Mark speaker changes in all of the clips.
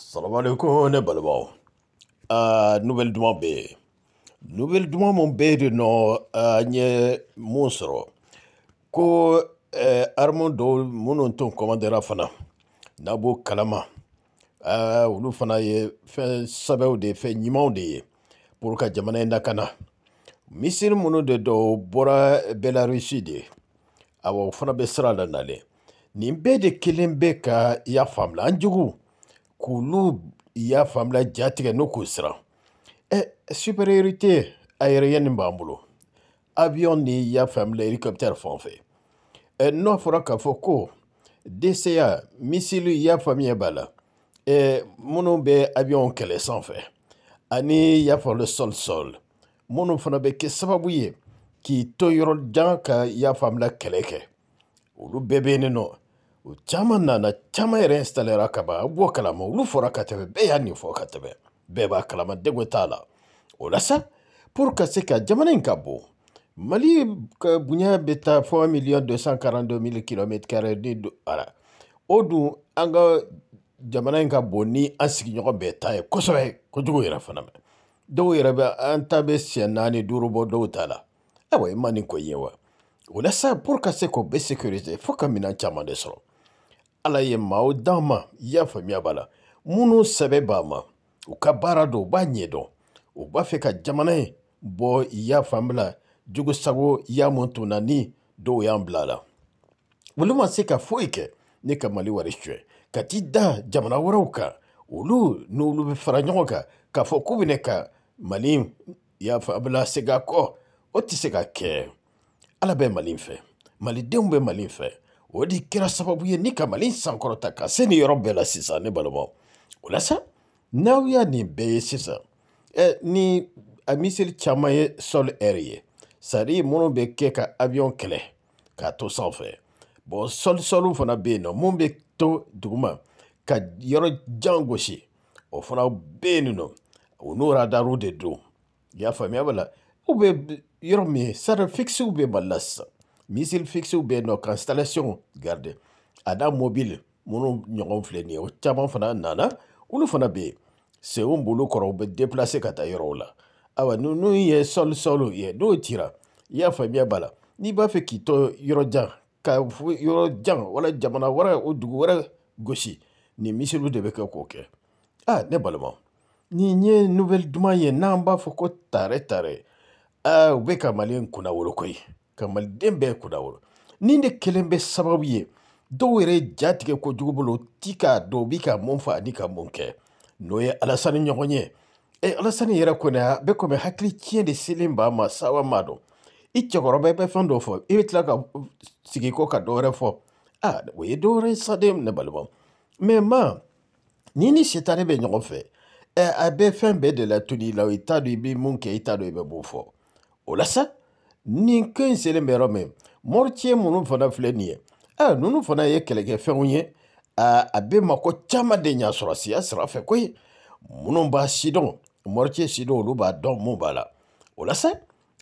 Speaker 1: salamu aleykum ne balimaw uh, nubɛli duman bɛ yen nubɛli duman min bɛ yen nɔ an uh, ye mun sɔrɔ ko uh, arimu dɔw minnu tun kɔmandera fana n'a b'o kalama uh, olu fana ye fɛn sɛbɛw de ye fɛn ɲumanw de ye pour ka jamana in lakana misiri minnu de dɔw bɔra belarusi de awa o fana bɛ sira la nalen nin bɛɛ de kelen bɛ ka i y'a faamu an jugu k'olu y'a fanbila ja tigɛ n'o k'o siran ɛ supériorité aérienne min b'an bolo avion ni y'a fanbila hélicoptère fan fɛ ɛ n'a fɔra k'a fɔ ko DCA misili y'a faamuya b'a la ɛ minnu bɛ avion kɛlɛ sanfɛ ani y'a fɔ le sol sol minnu fana bɛ kɛ sababu ye k'i to yɔrɔ jan ka y'a fanbila kɛlɛ kɛ olu bɛɛ bɛ yen nɔ. o caman nana caman yɛrɛ instalera ka ban a b'o kalama olu fɔra ka tɛmɛ bɛɛ y'a nin fɔ ka tɛmɛ bɛɛ b'a kalama dego t'a la o la sa pour ka se ka jamana in ka bon mali ka bonya bɛ taa fɔ miliyɔn deux cent quarante deux mille kilomɛtre carré ni ara o dun an ka jamana in ka bon ni an sigiɲɔgɔn bɛɛ ta ye kosɛbɛ kojugu yɛrɛ fana mɛ dɔw yɛrɛ bɛ an ta bɛ siɲɛ naani duuru bɔ dɔw ta la ayiwa i ma nin ko ye wa o la sa pour ka se k'o bɛɛ sécuriser fo ka minɛn caman de sɔrɔ ala ye maa o d'an ma i y'a faamuya b'a la minnu sɛbɛ b'a ma u ka baara don u b'a ɲɛdɔn u b'a fɛ ka jamana in bɔ i y'a faamuya jogo sago i y'a mun tun na ni dɔw y'an bila a la olu ma se ka foyi kɛ ne ka mali wari suɲɛ ka t'i da jamana wɛrɛw kan olu n'olu bɛ fara ɲɔgɔn kan k'a fɔ k'u bɛ ka mali y'a faamuya segin a kɔ o tɛ se ka kɛ ala bɛ mali fɛ malidenw bɛ mali fɛ o de kɛra sababu ye ni ka mali sankɔrɔta ka se nin yɔrɔ bɛɛ la sisan ne balimaw o la sa n'aw y'a nin bɛɛ ye sisan ɛ ni a miseli caman ye sol ɛri ye sadi minnu bɛ kɛ ka avion kɛlɛ k'a to sanfɛ bɔn sɔli sɔliw fana bɛ yen nɔ mun bɛ to duguma ka yɔrɔ jan gosi o fana bɛ yen nɔ o n'o radaru de don i y'a faamuya b'a la u bɛ yɔrɔ min ye sari fikisiw bɛ mali la sisan missile fixe bɛ yen nɔ ka installation garde a n'a mobile minnu ɲɔgɔn filɛ nin ye o caman fana nana olu fana bɛ yen senw bolo kɔrɔ u bɛ déplacer ka taa yɔrɔw la awa ninnu ye sɔli sɔliw ye n'o cira i y'a faamuya b'a la n'i b'a fɛ k'i to yɔrɔ jan ka yɔrɔ jan wala jamana wɛrɛ o dugu wɛrɛ gosi nin misiriw de bɛ kɛ k'o kɛ ah ne balima nin ye nouvelle duman ye n'an b'a fɔ ko tare tare ah u bɛ ka maliyɛn kunnawolo koyi ka maliden bɛɛ kunnawolo nin de kelen bɛ sababu ye dɔw yɛrɛ jatigɛ kojugu bolo ti k'a dɔn u bi ka mun fa ani ka mun kɛ n'o ye alasani ɲɔgɔn ye e alasani yɛrɛ kɔni a bɛ komi hakili tiɲɛ de selen b'a ma sawa ma dɔn i cɛkɔrɔba i bɛ fɛn dɔ fɔ i bɛ tila ka sigi kɔ ka dɔ wɛrɛ fɔ a o ye dɔ wɛrɛ ye saden ne balimaw mɛ ma ni ni sitanɛ bɛ ɲɔgɔn fɛ ɛ a bɛ fɛn bɛɛ de la tuni i la i t'a dɔn i bɛ mun kɛ i t'a dɔn i bɛ mun fɔ o la sa nin ko in selen bɛ yɔrɔ min mɔricɛ minnu fana filɛ nin ye aa ninnu fana ye kɛlɛkɛfɛnw ye aa a bɛ mako caman de ɲa sɔrɔ siya sira fɛ koyi minnu b'a sidɔn mɔricɛ sidɔn olu b'a dɔn mun b'a la o la sa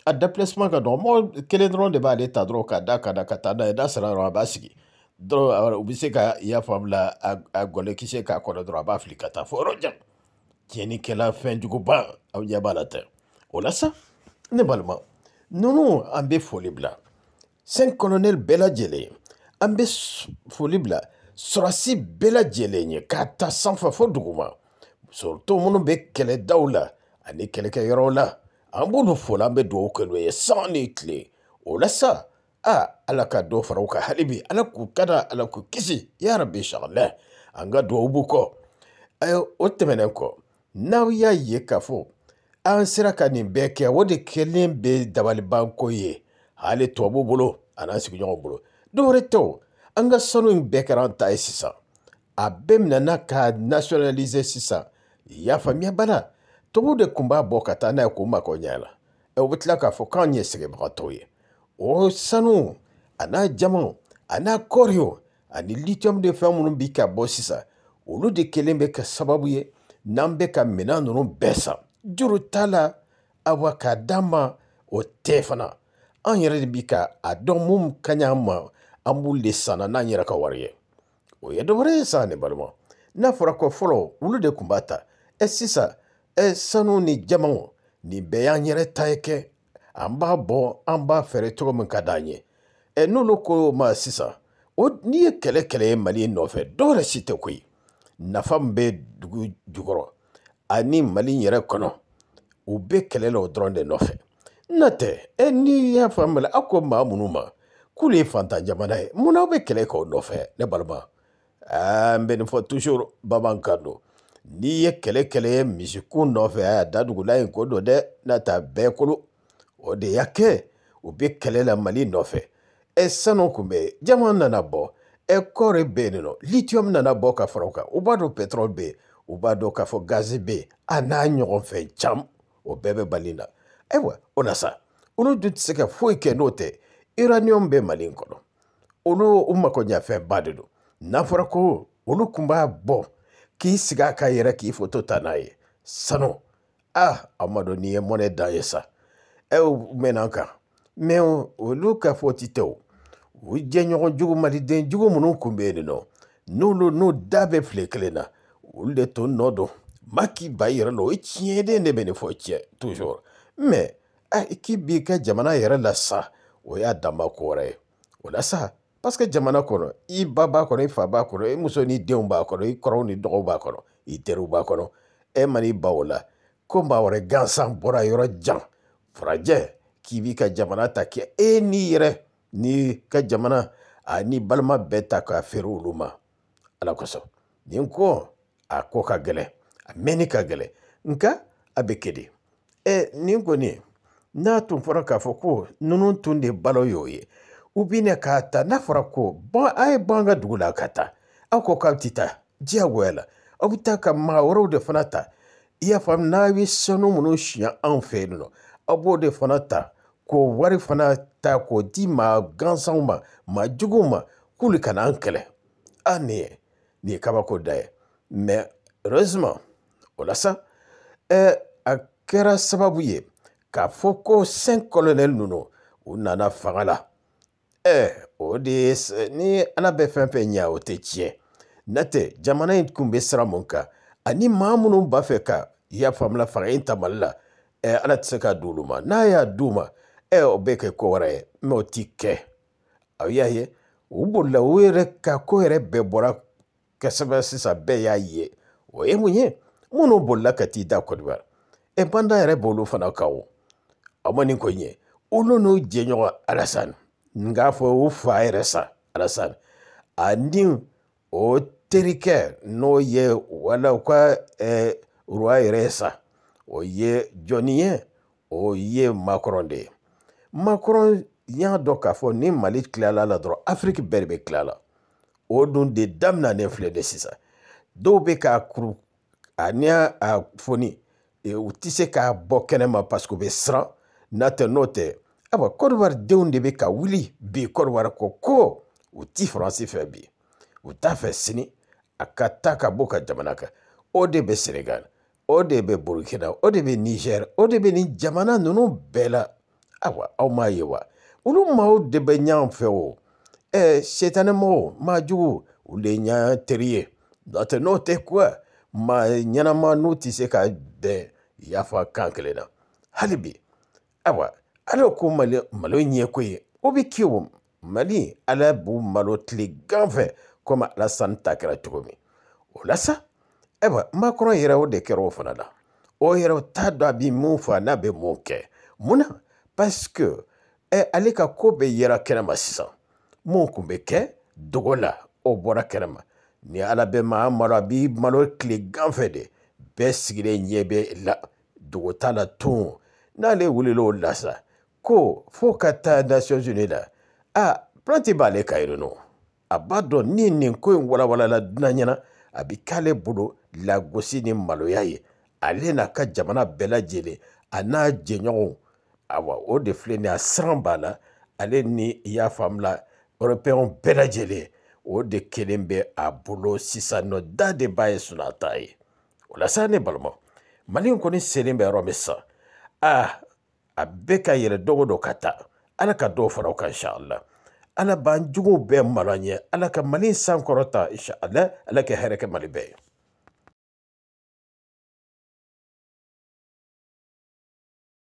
Speaker 1: a déplacement ka dɔgɔ mɔgɔ kelen dɔrɔn de b'ale ta dɔrɔn k'a da ka da ka taa n'a ye n'a sera yɔrɔ a b'a sigi dɔrɔn u bɛ se ka i y'a faamu la a gɔlɛ kisɛ k'a kɔnɔ dɔrɔn a b'a fili ka taa fo yɔrɔ jan tiɲɛnikɛla fɛnjuguba aw ɲɛ b'a la tɛ o la sa ne balima Ninnu an bɛ foli bila sen kɔnɔɛ bɛɛ lajɛlen an bɛ foli bila sɔrɔsi bɛɛ lajɛlen ye k'a ta sanfɛ fo dugu ma sɔrɔto minnu bɛ kɛlɛdaw la ani kɛlɛkɛ yɔrɔ la an b'olu fo an bɛ dugawu kɛ ye san ni tile o la sa aa ala ka dɔ fara u ka hali bi ala k'u ka da ala k'u kisi yara bi sala an ka dugawu b'u kɔ o tɛmɛnen kɔ n'aw y'a ye k'a fɔ an sera ka nin bɛɛ kɛ o de kɛlen bɛ dabalibanko ye hali tubabu bolo an'an sigiɲɔgɔn bolo dɔwɛrɛ tɛ o an ka sanu in bɛɛ kɛra an ta ye sisan a bɛɛ minɛna ka nationaliser sisan y'a faamuya bana tubabu de kun b'a bɔ ka taa n'a ye k'u mako ɲɛ la u bɛ tila k'a fɔ k'anw ye sɛgɛnbagatɔw ye o sanu a n'a jama a n'a kɔɔri o ani litiyɔmu de fɛn minnu bi ka bɔ sisan olu de kelen bɛ kɛ sababu ye n'an bɛ ka minɛn ninnu bɛɛ san juru t'a la a wa k'a d'an ma o tɛ fana an yɛrɛ de bi ka a dɔn mun ka ɲi an ma an b'olu de sanna n'an yɛrɛ ka wari ye o ye dɔ ye sa ne balima n'a fɔra ko fɔlɔ olu de tun b'a ta ɛ sisan ɛ sanu ni jamaw nin bɛɛ y'an yɛrɛ ta ye kɛ an b'a bɔ an b'a fɛɛrɛ cogo min ka d'an ye ɛ n'olu ko ma sisan o n'i ye kɛlɛ kɛlɛ ye mali nɔfɛ dɔw yɛrɛ si tɛ koyi nafa min bɛ dugu jukɔrɔ ani mali yɛrɛ kɔnɔ u bɛ kɛlɛ la o dɔrɔn de nɔfɛ n'o tɛ e n'i y'a faamu la aw ko maa minnu ma k'olu ye fantan jamana ye munna aw bɛ kɛlɛ k'o nɔfɛ ne balima aa n bɛ nin fɔ toujours bamanankan don n'i ye kɛlɛ kɛlɛ ye misikun nɔfɛ a dadugula in ko don dɛ n'a ta bɛɛ kolo o de y'a kɛ u bɛ kɛlɛ la mali nɔfɛ ɛ sanu tun bɛ yen jama nana bɔ ɛ kɔɔri bɛ yen nɔ litiyɔmu nana bɔ ka fara u kan u b'a dɔn pɛtɔrɔli bɛ yen u b'a dɔn k'a fɔ gazi bɛ a n'a ɲɔgɔn fɛn caman o bɛɛ bɛ mali la ayiwa o na sa olu dun tɛ se ka foyi kɛ n'o tɛ iraniyɔn bɛ mali in kɔnɔ olu u makoɲɛfɛnba de don n'a fɔra ko olu tun b'a bɔ k'i sigi a ka yɛrɛ k'i foto ta ah, n'a ye sanu ah amadu n'i ye mɔnɛ dan ye sa ɛ u mɛnna an kan mɛ olu ka fɔti tɛ o u jɛɲɔgɔn jugu maliden jugu minnu tun bɛ yen nɔ n'olu n'u da bɛ file kelen na olu de tun nɔ don maki ba yɛrɛ la o ye tiɲɛden de bɛ nin fɔ tiɲɛ toujours mais a k'i b'i ka jamana yɛrɛ la sa o y'a danba ko wɛrɛ ye o la sa parce que jamana kɔnɔ i ba b'a kɔnɔ i fa b'a kɔnɔ i muso ni denw b'a kɔnɔ i kɔrɔw ni dɔgɔw b'a kɔnɔ i teriw b'a kɔnɔ e ma n'i ba o la ko maa wɛrɛ gansan bɔra yɔrɔ jan farajɛ k'i b'i ka jamana ta kɛ e n'i yɛrɛ n'i ka jamana ani balima bɛɛ ta k'a feere olu ma ala kosɔn nin ko a ko ka gɛlɛ a mɛnni ka gɛlɛ nka a bɛ kɛ de ɛ nin kɔni n'a tun fɔra k'a fɔ ko ninnu tun de balo y'o ye u na k'a ta n'a fɔra ko bɔn a ye bɔ an ka dugu la ka taa aw ko k'aw ti taa diyagoya la aw bi taa ka maa wɛrɛw de fana ta i y'a faamu n'a ye sanu minnu siɲɛ anw fɛ yen nɔ aw b'o de fana ta k'o wari fana ta k'o di maa gansanw ma maa juguw ma k'olu kana an kɛlɛ a nin ye nin ye kabako da ye Mais heureusement, eh, eh, o la sa ɛ a kɛra sababu ye k'a fɔ ko sɛn kɔlɔnɛli ninnu u nana fanga la ɛ o de ye ni ala bɛ fɛn fɛn ɲɛ o tɛ tiɲɛ n'o tɛ jamana in tun bɛ sira mun kan ani maa minnu b'a fɛ ka i y'a faamula fanga in ta mali la ɛ ala eh, tɛ se k'a di olu ma n'a y'a di u ma ɛ o bɛ kɛ ko wɛrɛ ye mɛ o ti kɛ a y'a ye u bolila u yɛrɛ ka ko yɛrɛ bɛɛ bɔra kosɛbɛ sisan bɛɛ y'a ye o ye mun ye minnu bolila ka t'i da kɔdiwari e banda yɛrɛ b'olu fana kan o a ma nin ko ɲɛ olu n'u jɛɲɔgɔn alasani nk'a fɔ u fa yɛrɛ sa alasani ani o terikɛ n'o ye wala u ka ruwa yɛrɛ sa o ye jɔnni ye o ye makɔrɔn de ye makɔrɔn y'a dɔn k'a fɔ ni mali tilala la dɔrɔn afiriki bɛɛ de bɛ tila la o dun de daminalen filɛ de sisan dɔw bɛ k'a kuru ani a foni e, u tɛ se k'a bɔ kɛnɛma paseke u bɛ siran n'a tɛ n'o tɛ ayiwa kɔdiwari denw de bɛ ka wuli bi kɔdiwari ko ko u ti faransi fɛ bi u t'a fɛ sini a ka taa ka bɔ ka jamana kan o de bɛ senegal o de bɛ burukina o de bɛ nizɛri o de bɛ nin jamana ninnu bɛɛ la ayiwa aw m'a ye wa olu maaw de bɛ ɲɔgɔn fɛ o. ɛɛ eh, sitanɛ mɔgɔw maa jugu olu de ɲa teri ye n'o tɛ n'o tɛ kuwa maa ɲɛnama n'u tɛ se ka bɛn yafa kan kelen na hali bi ayiwa ala ko mali malo ɲɛko ye o bɛ kɛ o mali ala b'u malo tilegan fɛ komi ala san ta kɛra cogo min o la sa ayiwa maakɔrɔ yɛrɛ o de kɛra o fana la o yɛrɛ o t'a dɔn a bɛ mun fɔ a n'a bɛ mun kɛ mun na parce que eh, ɛ ale ka ko bɛ yɛrɛ kɛnɛ ma sisan mun kun bɛ kɛ dogo la o bɔra kɛnɛma ni ala bɛ maa malo a b'i malo tilegan fɛ de bɛɛ sigilen ɲɛ bɛ la dogo t'a la tun n'ale wulila o la sa ko fo ka taa nations unies la a planti b'ale ka yen nɔ a b'a dɔn ni nin ko in walawalala dunan ɲɛna a bi k'ale bolo lagosi ni maloya ye ale n'a ka jamana bɛɛ lajɛlen a n'a jɛɲɔgɔnw awa o de filɛ nin a siran b'a la ale ni i y'a faamu la ɔrɔpɛnw bɛɛ lajɛlen o de kelen bɛ a bolo sisan nɔ da de b'a ye sunata ye o la sa ne balima mali kɔni selen bɛ yɔrɔ min sisan aa a bɛɛ ka yɛlɛ dɔgɔ dɔ ka taa ala ka dɔw fara o kan inshallah ala b'an juguw bɛɛ malo an ye ala ka mali sankɔrɔta inshallah ala ka hɛrɛ kɛ mali bɛɛ ye